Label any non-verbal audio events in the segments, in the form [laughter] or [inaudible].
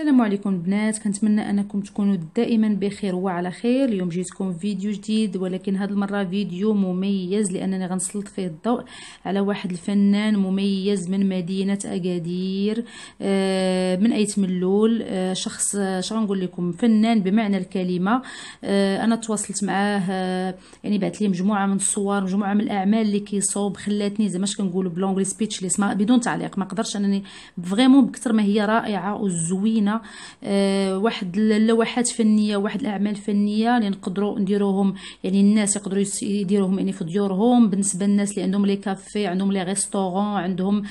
السلام عليكم البنات كنتمنى انكم تكونوا دائما بخير وعلى خير اليوم جيتكم فيديو جديد ولكن هذه المره فيديو مميز لانني غنسلط فيه الضوء على واحد الفنان مميز من مدينه اكادير آه، من ايت ملول آه، شخص اش آه، غنقول لكم فنان بمعنى الكلمه انا تواصلت معاه يعني بعث لي مجموعه من الصور مجموعه من الاعمال اللي كيصوب خلاتني زعما اش كنقولوا بلونغلي سبيتشليس بدون تعليق ما قدرش انني فريمون بكثر ما هي رائعه وزوينه عندنا آه، واحد اللوحات فنيه واحد الاعمال فنيه اللي نقدروا نديروهم يعني الناس يقدروا يديروهم يعني في ديورهم بالنسبه للناس اللي عندهم لي كافي عندهم لي ريستورون عندهم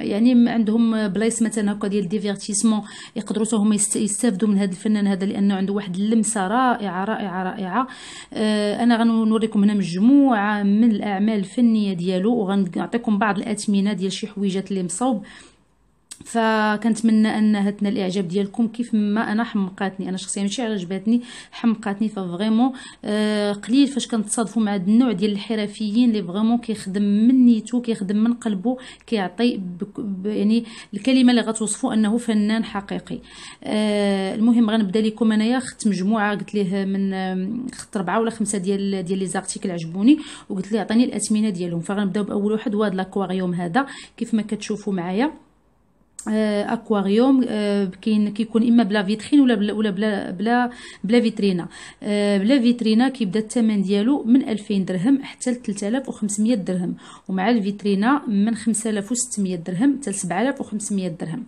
يعني عندهم بلايص مثلا هكا ديال ديفيرتيسمون يقدروا هما يستافدوا من هذا الفنان هذا لانه عنده واحد اللمسه رائعه رائعه رائعه آه، انا غنوريكم هنا مجموعه من الاعمال الفنيه ديالو وغنعطيكم بعض الاثمنه ديال شي حويجات اللي مصاوب فكنتمنى انها تنال الاعجاب ديالكم كيف ما انا حمقاتني انا شخصيا ماشي عجباتني حمقاتني ففريمون آه قليل فاش كنتصادفوا مع هذا النوع ديال الحرفيين اللي فريمون كيخدم من نيتو كيخدم من قلبه كيعطي يعني الكلمه اللي غتوصفوا انه فنان حقيقي آه المهم غنبدا لكم انايا خدت مجموعه قلت ليه من خدت ربعه ولا خمسه ديال ديال لي زارتيكل عجبوني وقلت ليه عطيني الاثمنه ديالهم فغنبداو باول واحد هو هذا الاكواريوم هذا كيف ما كتشوفوا معايا اكواريوم آه، آه، كاين كيكون اما بلا فيترين ولا بلا ولا بلا بلا بلا فيترينا آه، بلا فيترينا كيبدا الثمن ديالو من 2000 درهم حتى ل 3500 درهم ومع الفيترينا من 5600 درهم حتى ل 7500 درهم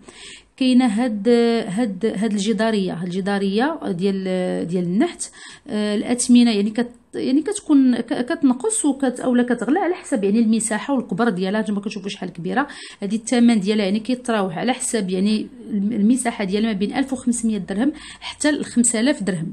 كاينه هاد هاد هاد الجداريه هاد الجداريه ديال ديال النحت آه، الاثمنه يعني كت يعني كتكون كتنقص وكت اولا كتغلى على حسب يعني المساحه والكبر ديالها نتوما كتشوفوا شحال كبيره هذه الثمن ديالها يعني كيتراوح على حسب يعني المساحه ديالها ما بين 1500 درهم حتى ل 5000 درهم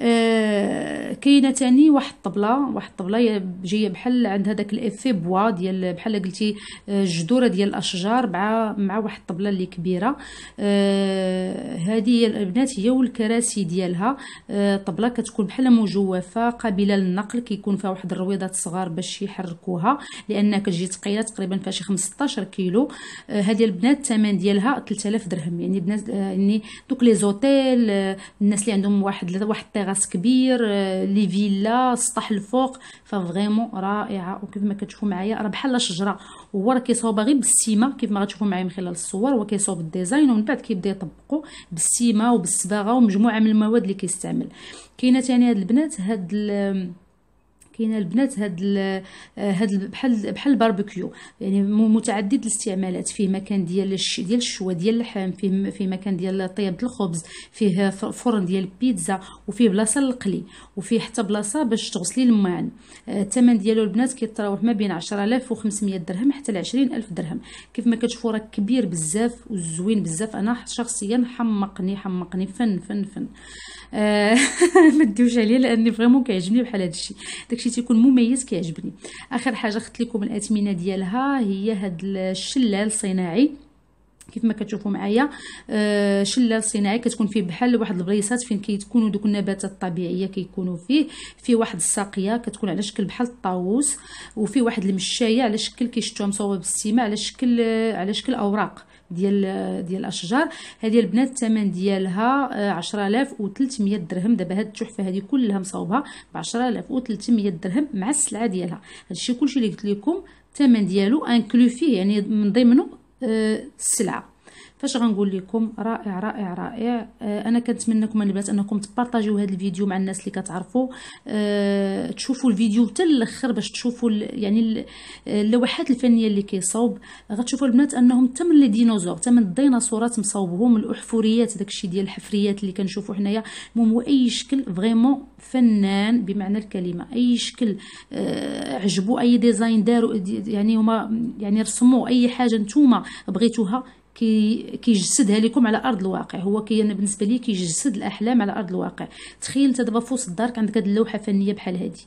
آه، كاينه تاني واحد الطبله واحد الطبله جايه بحال عند هذاك الافي بوا ديال بحال قلتي الجذوره آه، ديال الاشجار مع مع واحد الطبله اللي كبيره آه، هذه هي البنات هي والكراسي ديالها الطبله كتكون بحال مجوفه قابله للنقل كيكون فيها واحد الرويضات صغار باش يحركوها لان كتجي ثقيله تقريبا فيها شي 15 كيلو هذه البنات الثمن ديالها 3000 درهم يعني بنات يعني دوك لي زوتيل الناس اللي عندهم واحد واحد تيراس كبير آه، لي فيلا السطح الفوق ففريمون رائعه وكيف ما كتشوفوا معايا راه بحال شجره هو راه كيصاوبها غير بالسيمه كيف ما غتشوفوا معايا من خلال الصور هو كيصاوب الديزاين ومن بعد كيبدا يطبقوا بالسيمه وبالصباغه ومجموعه من المواد اللي كيستعمل كاينه ثاني يعني هاد البنات هاد كاينه البنات هاد ال آه، هاد بحال بحال الباربيكيو يعني متعدد الاستعمالات فيه مكان ديال الش ديال الشوا ديال اللحم فيه فيه مكان ديال طياب الخبز فيه فرن ديال البيتزا وفيه بلاصه للقلي وفيه حتى بلاصه باش تغسلي الماعن آه، الثمن ديالو البنات كيتراوح ما بين 10500 درهم حتى ل 20000 درهم كيف ما كتشوفوا راه كبير بزاف وزوين بزاف انا شخصيا حمقني حمقني فن فن فن آه، [laughs] ما تدوش عليا لاني فريمون كيعجبني بحال هادشي داكشي داكشي تيكون مميز كيعجبني اخر حاجه خدت لكم الاثمنه ديالها هي هاد الشلال الصناعي كيف ما كتشوفوا معايا آه شلال صناعي كتكون فيه بحال واحد البريصات فين كيتكونوا دوك النباتات الطبيعيه كيكونوا فيه في واحد الساقيه كتكون على شكل بحال الطاووس وفي واحد المشايه على شكل كيشتوها مصوبه بالسيمه على شكل آه، على شكل اوراق ديال ديال الاشجار هذه البنات الثمن ديالها 10300 آه، درهم دابا هاد التحفه هذه كلها مصاوبه ب 10300 درهم مع السلعه ديالها الشيء كلشي اللي قلت لكم الثمن ديالو انكلو فيه يعني من ضمنه آه، السلعه اش غنقول لكم رائع رائع رائع آه، انا لكم البنات انكم تبارطاجيو هذا الفيديو مع الناس اللي كتعرفوا أه تشوفوا الفيديو حتى الاخر باش تشوفوا يعني آه، اللوحات الفنيه اللي كيصاوب غتشوفوا البنات انهم تم لي ديناصور تم الديناصورات مصاوبهم الاحفوريات داكشي ديال الحفريات اللي كنشوفوا حنايا المهم هو اي شكل فريمون فنان بمعنى الكلمه اي شكل أه عجبو اي ديزاين داروا يعني هما يعني رسموا اي حاجه نتوما بغيتوها كيجسدها كي لكم على ارض الواقع هو كي انا بالنسبه لي كيجسد الاحلام على ارض الواقع تخيل انت دابا فوسط الدار عندك هاد اللوحه فنيه بحال هادي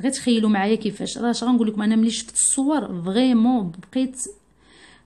غير تخيلوا معايا كيفاش راه اش غنقول لكم انا ملي شفت الصور فريمون بقيت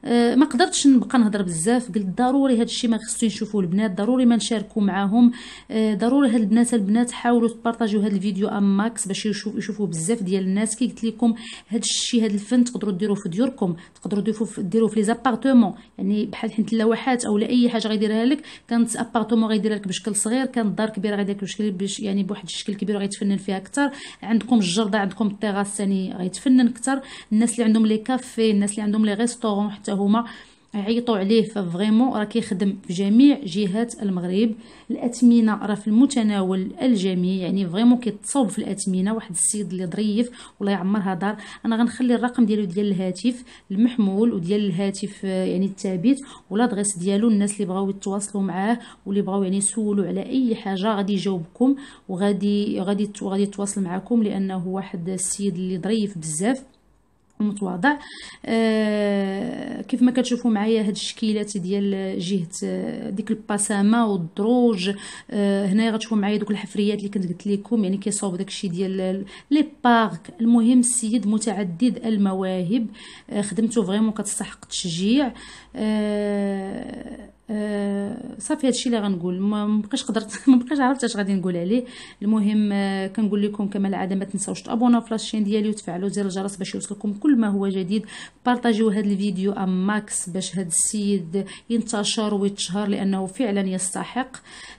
آه، ما قدرتش نبقى نهضر بزاف قلت ضروري هذا الشيء ما خصو نشوفوه البنات ضروري ما نشاركو معاهم آه، ضروري هاد البنات البنات حاولوا تبارطاجيو هاد الفيديو ام ماكس باش يشوف يشوفوه بزاف ديال الناس كي قلت لكم هاد الشيء هاد الفن تقدروا ديروه في ديوركم تقدروا ديروه في ديروه في لي زابارتومون يعني بحال حنت اللوحات او اي حاجه غيديرها لك كانت ابارتومون غيديرها لك بشكل صغير كانت دار كبيره غيديرها لك بشكل يعني بواحد الشكل كبير غيتفنن فيها اكثر عندكم الجرده عندكم التيغاس ثاني يعني غيتفنن اكثر الناس اللي عندهم لي كافي الناس اللي عندهم لي ريستورون حتى هما عيطوا عليه ففريمون راه كيخدم في جميع جهات المغرب الاثمنه راه في المتناول الجميع يعني فريمون كيتصاوب في الاثمنه واحد السيد اللي ظريف والله يعمرها دار انا غنخلي الرقم ديالو ديال الهاتف المحمول وديال الهاتف آه، يعني الثابت والادريس ديالو الناس اللي بغاو يتواصلوا معاه واللي بغاو يعني يسولوا على اي حاجه غادي يجاوبكم وغادي غادي غادي يتواصل معكم لانه واحد السيد اللي ظريف بزاف متواضع آه كيف ما كتشوفوا معايا هاد الشكيلات ديال جهه آه، ديك البسامه والدروج آه هنا غتشوفوا معايا دوك الحفريات اللي كنت قلت لكم يعني كيصاوب داكشي ديال لي بارك المهم السيد متعدد المواهب آه خدمته فريمون كتستحق التشجيع آه صافي هادشي اللي غنقول ما مبقاش قدرت [laughs] ما مبقاش عرفت اش غادي نقول عليه المهم آه، كنقول لكم كما العاده ما تنساوش تابوناو في لاشين ديالي وتفعلوا زر الجرس باش يوصلكم كل ما هو جديد بارطاجيو هاد الفيديو ام ماكس باش هاد السيد ينتشر ويتشهر لانه فعلا يستحق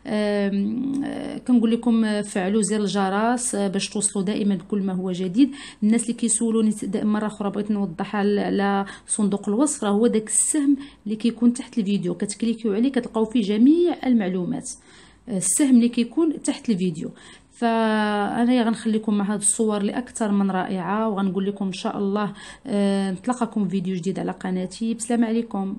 آه، كنقول لكم آه، فعلوا زر الجرس باش توصلوا دائما بكل ما هو جديد الناس اللي كيسولوني مره اخرى بغيت نوضحها على صندوق الوصف راه هو داك السهم اللي كيكون تحت الفيديو كتكلي كليكيو عليه كتلقاو فيه جميع المعلومات آه، السهم اللي كيكون تحت الفيديو فانا غنخليكم مع هاد الصور لاكثر من رائعه وغنقول لكم ان شاء الله آه، نتلاقاكم فيديو جديد على قناتي بسلام عليكم